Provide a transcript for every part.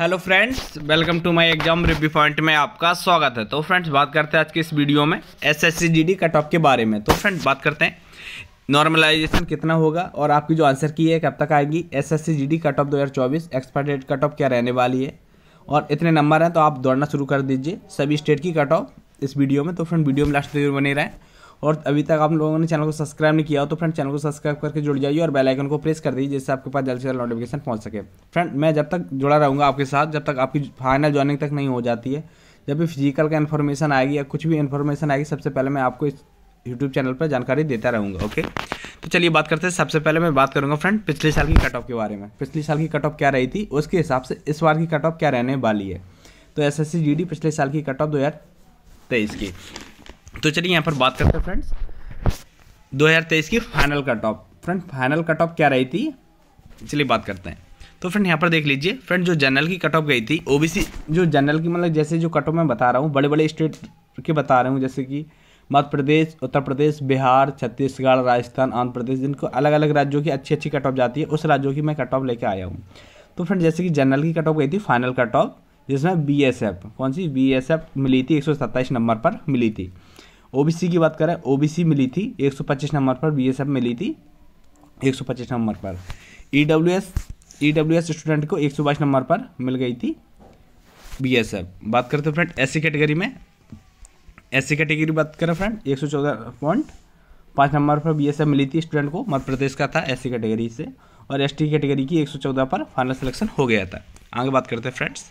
hello friends welcome to my exam review point में आपका स्वागत है तो फ्रेंड्स बात करते हैं आज के इस वीडियो में जी डी कट ऑफ के बारे में तो फ्रेंड्स बात करते हैं नॉर्मलाइजेशन कितना होगा और आपकी जो आंसर की है कब तक आएगी S S C G D cut off चौबीस एक्सपायर डेट कट ऑफ क्या रहने वाली है और इतने नंबर हैं तो आप दौड़ना शुरू कर दीजिए सभी स्टेट की कट ऑफ इस वीडियो में तो फ्रेंड वीडियो में लास्ट जरूर बने रहें और अभी तक आप लोगों ने चैनल को सब्सक्राइब नहीं किया तो फ्रेंड चैनल को सब्सक्राइब करके जुड़ जाइए और बेल आइकन को प्रेस कर दीजिए जिससे आपके पास जल्द से जल्द नोटिफिकेशन पहुंच सके फ्रेंड मैं जब तक जुड़ा रहूँगा आपके साथ जब तक आपकी फाइनल ज्वाइनिंग तक नहीं हो जाती है जब भी फिजिकल का इन्फॉर्मेशन आएगी या कुछ भी इन्फॉर्मेशन आएगी सबसे पहले मैं आपको इस यूट्यूब चैनल पर जानकारी देता रहूँगा ओके तो चलिए बात करते हैं सबसे पहले मैं बात करूँगा फ्रेंड पिछले साल की कट ऑफ के बारे में पिछले साल की कट ऑफ क्या रही थी उसके हिसाब से इस बार की कट ऑफ क्या रहने वाली है तो एस एस पिछले साल की कट ऑफ दो हज़ार तेईस की तो चलिए यहाँ पर बात करते हैं फ्रेंड्स 2023 की final cut off friend final cut off क्या रही थी चलिए बात करते हैं तो फ्रेंड यहाँ पर देख लीजिए फ्रेंड जो जनरल की कट ऑफ गई थी ओबीसी जो जनरल की मतलब जैसे जो कट ऑफ मैं बता रहा हूँ बड़े बड़े स्टेट के बता रहा हूँ जैसे कि मध्य प्रदेश उत्तर प्रदेश बिहार छत्तीसगढ़ राजस्थान आंध्र प्रदेश जिनको अलग अलग राज्यों की अच्छी अच्छी कट ऑफ जाती है उस राज्यों की मैं कट ऑफ लेके आया हूँ तो फ्रेंड जैसे कि जनरल की कट ऑफ गई थी फाइनल कट ऑफ जिसमें बी एस एफ कौन सी बी एस एफ मिली थी एक सौ सत्ताईस नंबर पर मिली थी ओबीसी की बात करें ओबीसी मिली थी 125 नंबर पर बीएसएफ मिली थी 125 नंबर पर ईडब्ल्यूएस ईडब्ल्यूएस स्टूडेंट को 122 नंबर पर मिल गई थी बीएसएफ बात करते हैं फ्रेंड एससी कैटेगरी में एससी कैटेगरी बात करें फ्रेंड एक पॉइंट पाँच नंबर पर बीएसएफ मिली थी स्टूडेंट को मध्य प्रदेश का था एससी कैटेगरी से और एसटी कैटेगरी की 114 पर फाइनल सिलेक्शन हो गया था आगे बात करते हैं फ्रेंड्स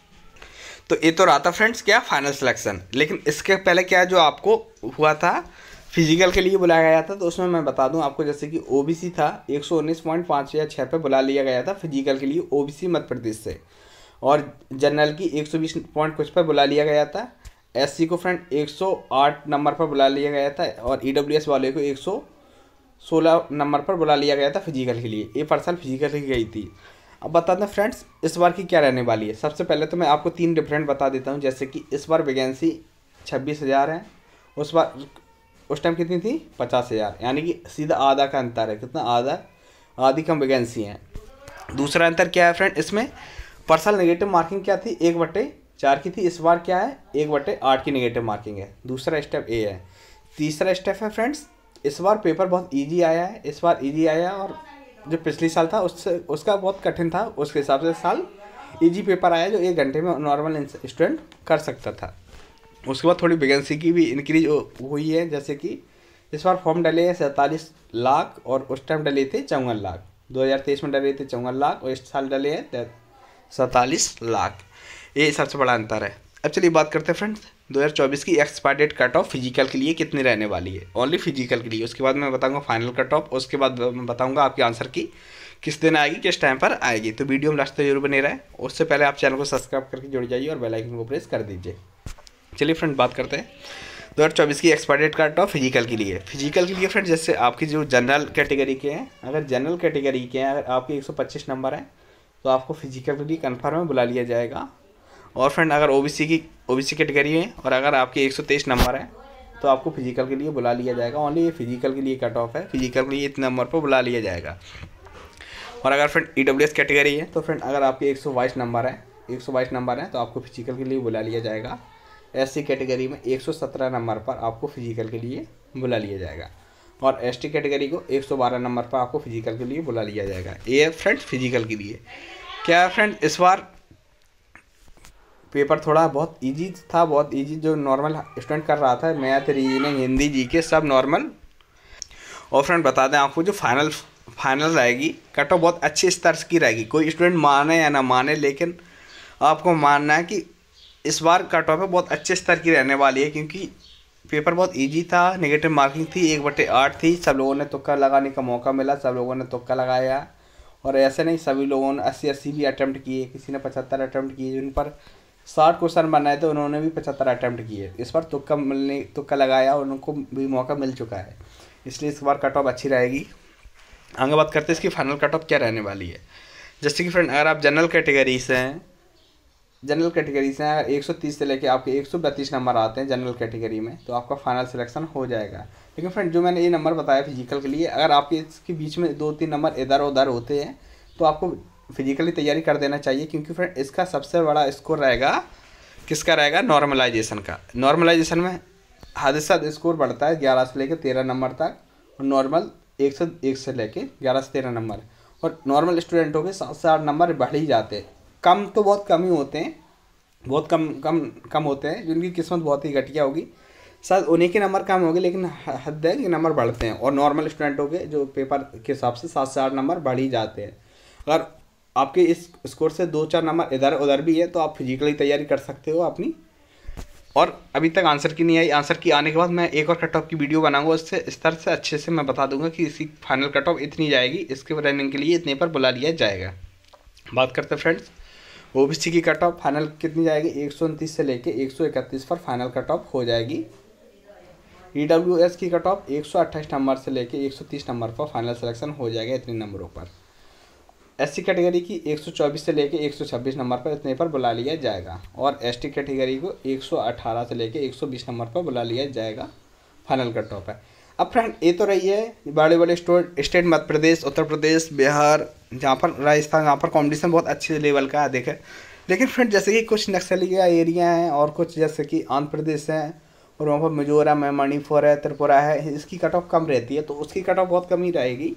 तो ये तो रहा था फ्रेंड्स क्या फाइनल सिलेक्शन लेकिन इसके पहले क्या जो आपको हुआ था फिजिकल के लिए बुलाया गया था तो उसमें मैं बता दूं आपको जैसे कि ओबीसी था एक सौ उन्नीस पॉइंट पाँच या छः पर बुला लिया गया था फिजिकल के लिए ओबीसी मध्य प्रदेश से और जनरल की एक सौ बीस पॉइंट कुछ पर बुला लिया गया था एससी को फ्रेंड एक सौ आठ नंबर पर बुला लिया गया था और ईडब्ल्यूएस e वाले को एक सौ सोलह नंबर पर बुला लिया गया था फिजिकल के लिए ये पर्सन फिजिकल की गई थी अब बताते हैं फ्रेंड्स इस बार की क्या रहने वाली है सबसे पहले तो मैं आपको तीन डिफरेंट बता देता हूँ जैसे कि इस बार वैकेंसी छब्बीस हज़ार है उस बार उस टाइम कितनी थी पचास हज़ार यानी कि सीधा आधा का अंतर है कितना आधा आधी कम वैकेंसी है दूसरा अंतर क्या है फ्रेंड इसमें पर्सनल नेगेटिव मार्किंग क्या थी एक बटे चार की थी इस बार क्या है एक बटे आठ की नेगेटिव मार्किंग है दूसरा स्टेप ए है तीसरा स्टेप है फ्रेंड्स इस बार पेपर बहुत ईजी आया है इस बार ईजी आया है और जो पिछली साल था उससे उसका बहुत कठिन था उसके हिसाब से साल इजी पेपर आया जो एक घंटे में नॉर्मल स्टूडेंट कर सकता था उसके बाद थोड़ी वैकेंसी की भी इंक्रीज हुई है जैसे कि इस बार फॉर्म डले हैं सैंतालीस लाख और उस टाइम डले थे चौवन लाख 2023 में डले थे चौवन लाख और इस साल डले हैं सैंतालीस लाख ये सबसे बड़ा अंतर है अब चलिए बात करते हैं फ्रेंड्स 2024 की expire date cut off physical के लिए कितनी रहने वाली है ओनली फिजिकल के लिए उसके बाद मैं बताऊंगा फाइनल कट ऑफ उसके बाद मैं बताऊंगा आपके आंसर की किस दिन आएगी किस टाइम पर आएगी तो वीडियो में लास्ट तक जरूर बने रहे उससे पहले आप चैनल को सब्सक्राइब करके जुड़ जाइए और बेल आइकन को प्रेस कर दीजिए चलिए फ्रेंड बात करते हैं दो हज़ार चौबीस की expire date cut off physical के लिए फिजिकल के लिए फ्रेंड जैसे आपकी जो जनरल कैटेगरी के हैं अगर जनरल कैटेगरी के हैं अगर आपके 125 नंबर हैं तो आपको फिजिकल के लिए कन्फर्म में बुला लिया जाएगा और फ्रेंड अगर ओबीसी की ओबीसी कैटेगरी है और अगर आपके 123 नंबर है तो आपको फिजिकल के लिए बुला लिया जाएगा ओनली ये फिजिकल के लिए कट ऑफ है फिजिकल के लिए इतने नंबर पर बुला लिया जाएगा और अगर फ्रेंड ई कैटेगरी है तो फ्रेंड अगर आपके एक नंबर है एक नंबर है तो आपको फिजिकल के लिए बुला लिया जाएगा एस कैटेगरी में सत्रह नंबर पर आपको फिजिकल के लिए बुला लिया जाएगा और एस कैटेगरी को 112 नंबर पर आपको फिजिकल के लिए बुला लिया जाएगा ये फ्रेंड फिजिकल के लिए क्या फ्रेंड इस बार पेपर थोड़ा बहुत इजी था बहुत इजी जो नॉर्मल स्टूडेंट कर रहा था मैथ रीजनिंग हिंदी जी के सब नॉर्मल और फ्रेंड बता दें आपको जो फाइनल फाइनल रहेगी कट ऑफ बहुत अच्छे स्तर की रहेगी कोई स्टूडेंट माने या ना माने लेकिन आपको मानना है कि इस बार कट ऑफ बहुत अच्छे स्तर की रहने वाली है क्योंकि पेपर बहुत ईजी था नेगेटिव मार्किंग थी एक बटे आठ थी सब लोगों ने तुक्का लगाने का मौका मिला सब लोगों ने तुक्का लगाया और ऐसे नहीं सभी लोगों ने अस्सी अस्सी भी अटैम्प्ट किए किसी ने पचहत्तर अटैम्प्ट किए जिन पर साठ क्वेश्चन बनाए थे उन्होंने भी पचहत्तर अटैम्प्ट किए इस बार तुक्का मिलने तुक्का लगाया और उनको भी मौका मिल चुका है इसलिए इस बार कट ऑफ अच्छी रहेगी आगे बात करते हैं इसकी फाइनल कट ऑफ क्या रहने वाली है जैसे कि फ्रेंड अगर आप जनरल कैटेगरी से हैं जनरल कैटेगरी से अगर एक से लेके आपके एक नंबर आते हैं जनरल कैटेगरी में तो आपका फाइनल सिलेक्शन हो जाएगा लेकिन फ्रेंड जो मैंने ये नंबर बताया फिजिकल के लिए अगर आपके इसके बीच में दो तीन नंबर इधर उधर होते हैं तो आपको फिजिकली तैयारी कर देना चाहिए क्योंकि फ्रेंड इसका सबसे बड़ा स्कोर रहेगा किसका रहेगा नॉर्मलाइजेशन का नॉर्मलाइजेशन में हादसा स्कोर बढ़ता है ग्यारह से लेकर तेरह नंबर तक और नॉर्मल एक से एक से लेकर ग्यारह से तेरह नंबर और नॉर्मल स्टूडेंटों के सात से आठ नंबर बढ़ ही जाते हैं कम तो बहुत कम ही होते हैं बहुत कम कम कम होते हैं जिनकी किस्मत बहुत ही घटिया होगी शायद उन्हीं के नंबर कम होंगे लेकिन हद है कि नंबर बढ़ते हैं और नॉर्मल स्टूडेंटों के जो पेपर के हिसाब से सात से आठ नंबर बढ़ ही जाते हैं अगर आपके इस स्कोर से दो चार नंबर इधर उधर भी है तो आप फिजिकली तैयारी कर सकते हो अपनी और अभी तक आंसर की नहीं आई आंसर की आने के बाद मैं एक और कट ऑफ की वीडियो बनाऊंगा उससे इस तरह से अच्छे से मैं बता दूंगा कि इसी फाइनल कट ऑफ इतनी जाएगी इसके रनिंग के लिए इतने पर बुला लिया जाएगा बात करते हैं फ्रेंड्स ओ की कट ऑफ फाइनल कितनी जाएगी एक से लेकर एक पर फाइनल कट ऑफ हो जाएगी ई e की कट ऑफ एक नंबर से लेकर एक नंबर पर फाइनल सलेक्शन हो जाएगा इतने नंबरों पर एससी कैटेगरी की 124 से लेके 126 नंबर पर इतने पर बुला लिया जाएगा और एसटी कैटेगरी को 118 से लेके 120 नंबर पर बुला लिया जाएगा फाइनल कट ऑफ है अब फ्रेंड ये तो रही है बड़े बड़े स्टेट मध्य प्रदेश उत्तर प्रदेश बिहार जहाँ पर राजस्थान जहाँ पर कॉम्पिटिशन बहुत अच्छे लेवल का है देखें लेकिन फ्रेंड जैसे कि कुछ नक्सली का एरिया हैं और कुछ जैसे कि आंध्र प्रदेश हैं और वहाँ पर मिजोरम है मणिपुर है त्रिपुरा है इसकी कट ऑफ कम रहती है तो उसकी कट ऑफ बहुत कम ही रहेगी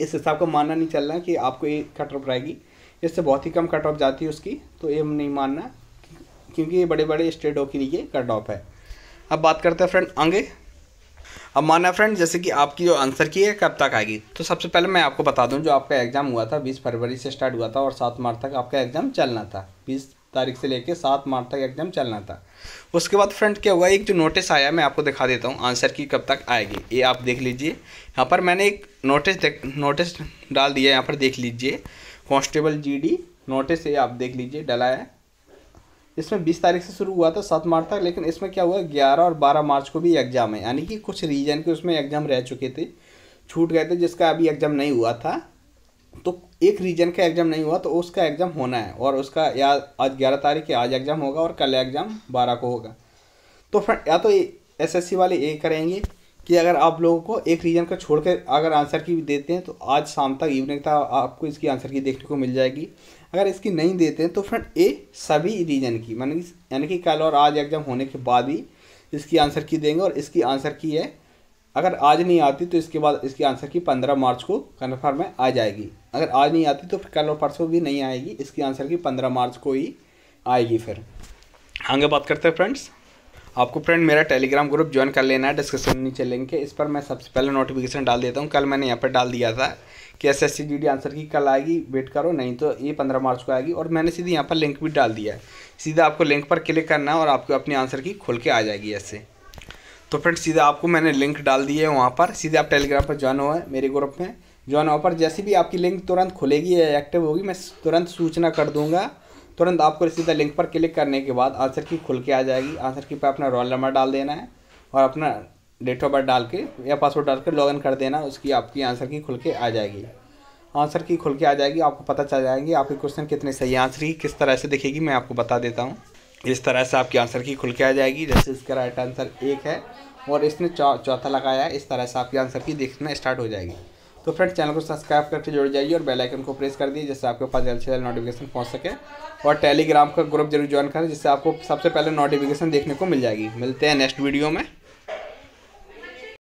इस हिसाब का मानना नहीं चलना कि आपको ये कट ऑफ रहेगी इससे बहुत ही कम कट ऑफ जाती है उसकी तो ये नहीं मानना क्योंकि ये बड़े बड़े स्टेटों के लिए कट ऑफ है अब बात करते हैं फ्रेंड आगे अब माना फ्रेंड जैसे कि आपकी जो आंसर की है कब तक आएगी तो सबसे पहले मैं आपको बता दूं जो आपका एग्ज़ाम हुआ था 20 फरवरी से स्टार्ट हुआ था और 7 मार्च तक आपका एग्ज़ाम चलना था 20 तारीख से लेके सात मार्च तक एग्जाम चलना था उसके बाद फ्रेंड क्या हुआ एक जो नोटिस आया मैं आपको दिखा देता हूँ आंसर की कब तक आएगी ये आप देख लीजिए यहाँ पर मैंने एक नोटिस नोटिस डाल दिया यहाँ पर देख लीजिए कॉन्स्टेबल जी नोटिस ये आप देख लीजिए डला है इसमें 20 तारीख से शुरू हुआ था सात मार्च तक लेकिन इसमें क्या हुआ 11 और 12 मार्च को भी एग्ज़ाम है यानी कि कुछ रीजन के उसमें एग्ज़ाम रह चुके थे छूट गए थे जिसका अभी एग्ज़ाम नहीं हुआ था तो एक रीजन का एग्ज़ाम नहीं हुआ तो उसका एग्ज़ाम होना है और उसका या आज ग्यारह तारीख के आज एग्ज़ाम होगा और कल एग्ज़ाम बारह को होगा तो फ्रेंड या तो एस एस सी वाले ये करेंगे कि अगर आप लोगों को एक रीजन का छोड़ कर अगर आंसर की देते हैं तो आज शाम तक इवनिंग तक आपको इसकी आंसर की देखने को मिल जाएगी अगर इसकी नहीं देते हैं तो फ्रेंड ए सभी रीजन की मान यानी कि कल और आज एग्ज़ाम होने के बाद ही इसकी आंसर की देंगे और इसकी आंसर की है अगर आज नहीं आती तो इसके बाद इसकी आंसर की पंद्रह मार्च को कन्फर्म में आ जाएगी अगर आज नहीं आती तो फिर कल और परसों भी नहीं आएगी इसकी आंसर की पंद्रह मार्च को ही आएगी फिर हाँ, आगे बात करते हैं फ्रेंड्स आपको फ्रेंड मेरा टेलीग्राम ग्रुप ज्वाइन कर लेना है डिस्कशन नीचे लिंक इस पर मैं सबसे पहले नोटिफिकेशन डाल देता हूँ कल मैंने यहाँ पर डाल दिया था कि एस एस आंसर की कल आएगी वेट करो नहीं तो ये पंद्रह मार्च को आएगी और मैंने सीधे यहाँ पर लिंक भी डाल दिया है सीधा आपको लिंक पर क्लिक करना है और आपको अपनी आंसर की खुल के आ जाएगी ऐसे तो फ्रेंड सीधा आपको मैंने लिंक डाल दी है वहाँ पर सीधे आप टेलीग्राम पर ज्वाइन हुआ है मेरे ग्रुप में जॉन ऑफर जैसे भी आपकी लिंक तुरंत खुलेगी या एक्टिव होगी मैं तुरंत सूचना कर दूंगा तुरंत आपको सीधा लिंक पर क्लिक करने के बाद आंसर की खुल के आ जाएगी आंसर की पर अपना रोल नंबर डाल देना है और अपना डेट ऑफ बर्थ डाल के या पासवर्ड डाल के लॉगिन कर देना उसकी आपकी आंसर की खुल के आ जाएगी आंसर की खुल के आ जाएगी आपको पता चल जाएगी आपके क्वेश्चन कितने सही आंसर ही किस तरह से दिखेगी मैं आपको बता देता हूँ इस तरह से आपकी आंसर की खुल के आ जाएगी जैसे इसका राइट आंसर एक है और इसने चौथा लगाया है इस तरह से आपकी आंसर की देखना स्टार्ट हो जाएगी तो फ्रेंड चैनल को सब्सक्राइब करके जुड़ जाइए और बेल आइकन को प्रेस कर दीजिए जिससे आपके पास जल्द से जल्द नोटिफिकेशन पहुंच सके और टेलीग्राम का ग्रुप जरूर ज्वाइन करें जिससे आपको सबसे पहले नोटिफिकेशन देखने को मिल जाएगी मिलते हैं नेक्स्ट वीडियो में